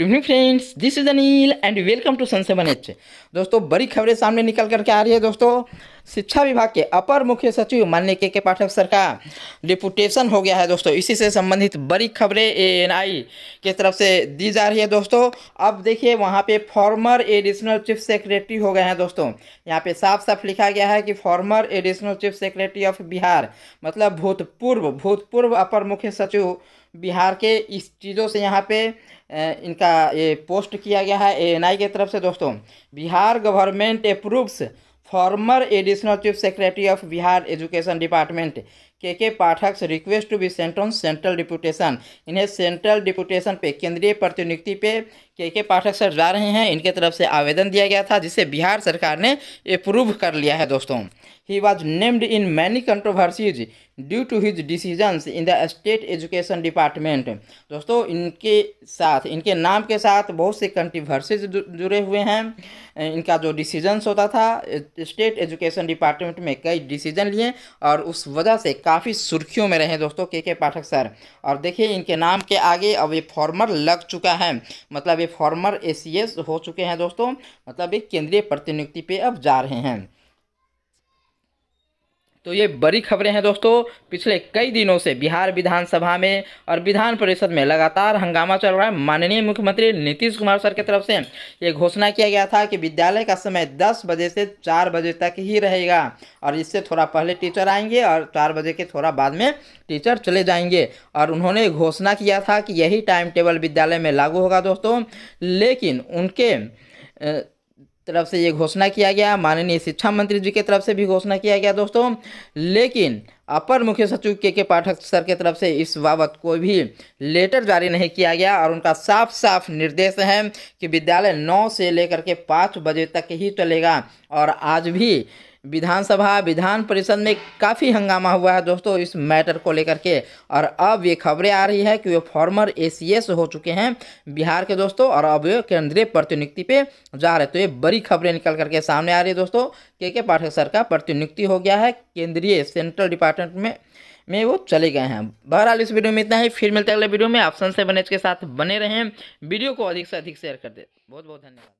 good evening friends this is Anil and welcome to sun seven H दोस्तों बड़ी खबरें सामने निकल करके आ रही है दोस्तों शिक्षा विभाग के अपर मुख्य सचिव माननीय के के पाठक सर का डिपुटेशन हो गया है दोस्तों इसी से संबंधित बड़ी खबरें एएनआई के तरफ से दी जा रही है दोस्तों अब देखिए वहाँ पे फॉर्मर एडिशनल चीफ सेक्रेटरी हो गए हैं दोस्तों यहाँ पे साफ साफ लिखा गया है कि former additional chief secretary of Bihar मतलब भूतपूर्व भूतपूर्व अपर मुख्य सचिव बिहार के इस चीज़ों से यहाँ पे इनका ये पोस्ट किया गया है एएनआई की तरफ से दोस्तों Bihar government approves former additional chief secretary of Bihar education department K K Pathak request to be sent on central deputation इन्हें सेंट्रल डिपुटेशन पे केंद्रीय प्रतिनियुक्ति पे के के पाठक सर जा रहे हैं इनके तरफ से आवेदन दिया गया था जिसे बिहार सरकार ने अप्रूव कर लिया है दोस्तों he was named in many controversies due to his decisions in the state education department दोस्तों इनके साथ इनके नाम के साथ बहुत से कंट्रोवर्सीज जुड़े हुए हैं इनका जो डिसीजन्स होता था स्टेट एजुकेशन डिपार्टमेंट में कई डिसीजन लिए और उस वजह से काफ़ी सुर्खियों में रहे दोस्तों के के पाठक सर और देखिए इनके नाम के आगे अब ये फॉर्मर लग चुका है मतलब ये फॉर्मर ए हो चुके हैं दोस्तों मतलब ये केंद्रीय प्रतिनियुक्ति पे अब जा रहे हैं तो ये बड़ी खबरें हैं दोस्तों पिछले कई दिनों से बिहार विधानसभा में और विधान परिषद में लगातार हंगामा चल रहा है माननीय मुख्यमंत्री नीतीश कुमार सर की तरफ से ये घोषणा किया गया था कि विद्यालय का समय 10 बजे से 4 बजे तक ही रहेगा और इससे थोड़ा पहले टीचर आएंगे और 4 बजे के थोड़ा बाद में टीचर चले जाएंगे और उन्होंने घोषणा किया था कि यही टाइम टेबल विद्यालय में लागू होगा दोस्तों लेकिन उनके तरफ से ये घोषणा किया गया माननीय शिक्षा मंत्री जी के तरफ से भी घोषणा किया गया दोस्तों लेकिन अपर मुख्य सचिव के के पाठक सर के तरफ से इस बाबत कोई भी लेटर जारी नहीं किया गया और उनका साफ साफ निर्देश है कि विद्यालय नौ से लेकर के पाँच बजे तक ही चलेगा और आज भी विधानसभा विधान परिषद में काफ़ी हंगामा हुआ है दोस्तों इस मैटर को लेकर के और अब ये खबरें आ रही है कि वे फॉर्मर एसीएस हो चुके हैं बिहार के दोस्तों और अब वे केंद्रीय प्रतिनियुक्ति पे जा रहे तो ये बड़ी खबरें निकल करके सामने आ रही है दोस्तों के के पाठक सर का प्रतिनियुक्ति हो गया है केंद्रीय सेंट्रल डिपार्टमेंट अटेम्प्ट में में वो चले गए हैं बहरहाल इस वीडियो में इतना ही फिर मिलते हैं अगले वीडियो में आप सन बनेज के साथ बने रहें वीडियो को अधिक से अधिक शेयर कर दे बहुत बहुत धन्यवाद